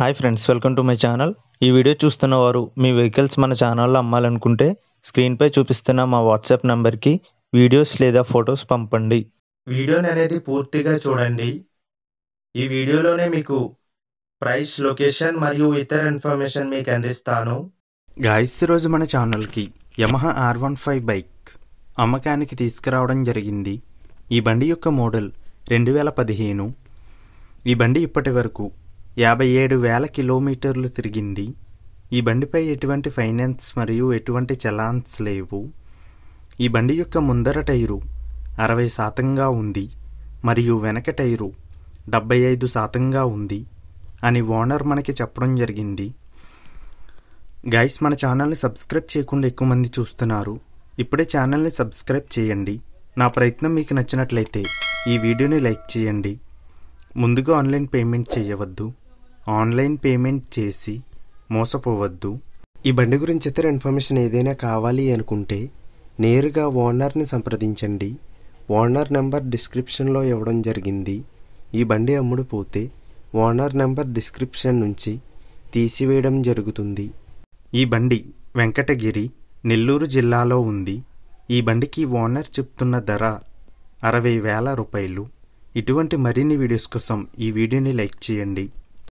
hi friends welcome to my channel ఈ video చూస్తున్న వారు మీ వెహికల్స్ మన ఛానల్లో అమ్మాలనుకుంటే స్క్రీన్పై చూపిస్తున్న మా వాట్సాప్ నెంబర్కి వీడియోస్ లేదా ఫొటోస్ పంపండి వీడియోని అనేది పూర్తిగా చూడండి ఈ వీడియోలోనే మీకు ప్రైస్ లొకేషన్ మరియు ఇతర ఇన్ఫర్మేషన్ మీకు అందిస్తాను గాయస్ రోజు మన ఛానల్కి Yamaha R one five bike అమ్మకానికి తీసుకురావడం జరిగింది ఈ బండి యొక్క మోడల్ రెండు వేల పదిహేను ఈ బండి ఇప్పటి వరకు యాభై ఏడు వేల కిలోమీటర్లు తిరిగింది ఈ బండిపై ఎటువంటి ఫైనాన్స్ మరియు ఎటువంటి చలాన్స్ లేవు ఈ బండి యొక్క ముందర టైరు అరవై శాతంగా ఉంది మరియు వెనక టైరు డెబ్బై ఐదు శాతంగా ఉంది అని ఓనర్ మనకి చెప్పడం జరిగింది గైస్ మన ఛానల్ని సబ్స్క్రైబ్ చేయకుండా ఎక్కువ మంది చూస్తున్నారు ఇప్పుడే ఛానల్ని సబ్స్క్రైబ్ చేయండి నా ప్రయత్నం మీకు నచ్చినట్లయితే ఈ వీడియోని లైక్ చేయండి ముందుగా ఆన్లైన్ పేమెంట్ చేయవద్దు ఆన్లైన్ పేమెంట్ చేసి మోసపోవద్దు ఈ బండి గురించి ఇతర ఇన్ఫర్మేషన్ ఏదైనా కావాలి అనుకుంటే నేరుగా ఓనర్ని సంప్రదించండి ఓనర్ నెంబర్ డిస్క్రిప్షన్లో ఇవ్వడం జరిగింది ఈ బండి అమ్ముడు పోతే ఓనర్ నెంబర్ డిస్క్రిప్షన్ నుంచి తీసివేయడం జరుగుతుంది ఈ బండి వెంకటగిరి నెల్లూరు జిల్లాలో ఉంది ఈ బండికి ఓనర్ చెప్తున్న ధర అరవై వేల రూపాయలు ఇటువంటి మరిన్ని వీడియోస్ కోసం ఈ వీడియోని లైక్ చేయండి